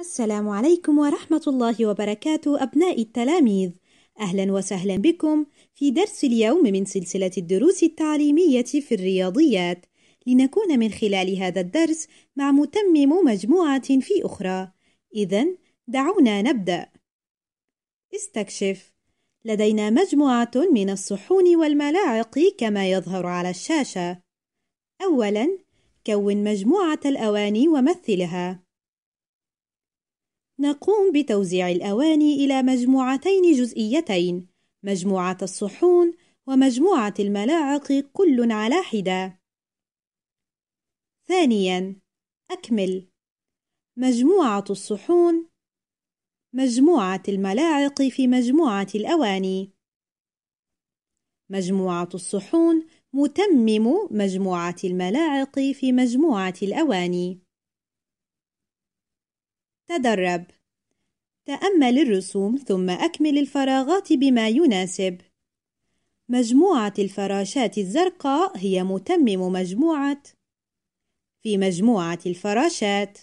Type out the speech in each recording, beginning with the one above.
السلام عليكم ورحمة الله وبركاته أبناء التلاميذ أهلا وسهلا بكم في درس اليوم من سلسلة الدروس التعليمية في الرياضيات لنكون من خلال هذا الدرس مع متمم مجموعة في أخرى إذا دعونا نبدأ استكشف لدينا مجموعة من الصحون والملاعق كما يظهر على الشاشة أولا كون مجموعة الأواني ومثلها نقوم بتوزيع الأواني إلى مجموعتين جزئيتين مجموعة الصحون ومجموعة الملاعق كل على حدة ثانيا أكمل مجموعة الصحون مجموعة الملاعق في مجموعة الأواني مجموعة الصحون متمم مجموعة الملاعق في مجموعة الأواني تدرب تأمل الرسوم ثم أكمل الفراغات بما يناسب مجموعة الفراشات الزرقاء هي متمم مجموعة في مجموعة الفراشات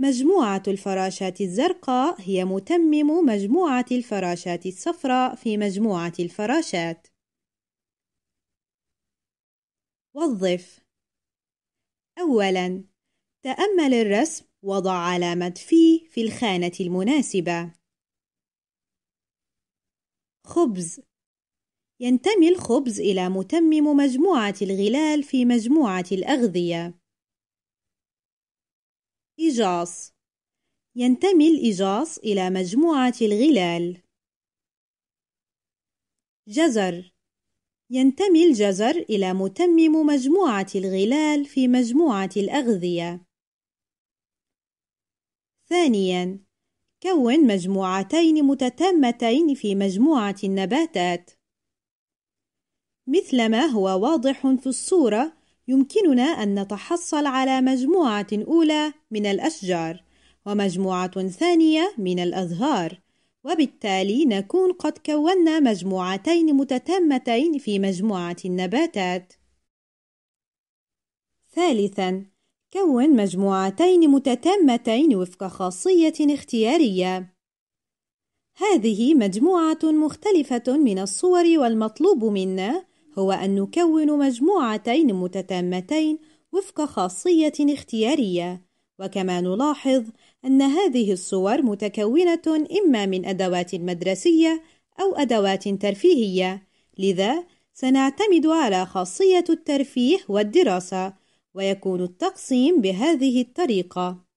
مجموعة الفراشات الزرقاء هي متمم مجموعة الفراشات الصفراء في مجموعة الفراشات وظف أولاً تأمل الرسم وضع علامة في في الخانة المناسبة خبز ينتمي الخبز إلى متمم مجموعة الغلال في مجموعة الأغذية إجاص ينتمي الإجاص إلى مجموعة الغلال جزر ينتمي الجزر إلى متمم مجموعة الغلال في مجموعة الأغذية ثانيا كون مجموعتين متتامتين في مجموعة النباتات مثلما هو واضح في الصورة يمكننا أن نتحصل على مجموعة أولى من الأشجار ومجموعة ثانية من الأزهار وبالتالي نكون قد كونا مجموعتين متتامتين في مجموعة النباتات ثالثاً كون مجموعتين متتامتين وفق خاصية اختيارية. هذه مجموعة مختلفة من الصور والمطلوب منا هو أن نكون مجموعتين متتامتين وفق خاصية اختيارية، وكما نلاحظ أن هذه الصور متكونة إما من أدوات مدرسية أو أدوات ترفيهية، لذا سنعتمد على خاصية الترفيه والدراسة ويكون التقسيم بهذه الطريقة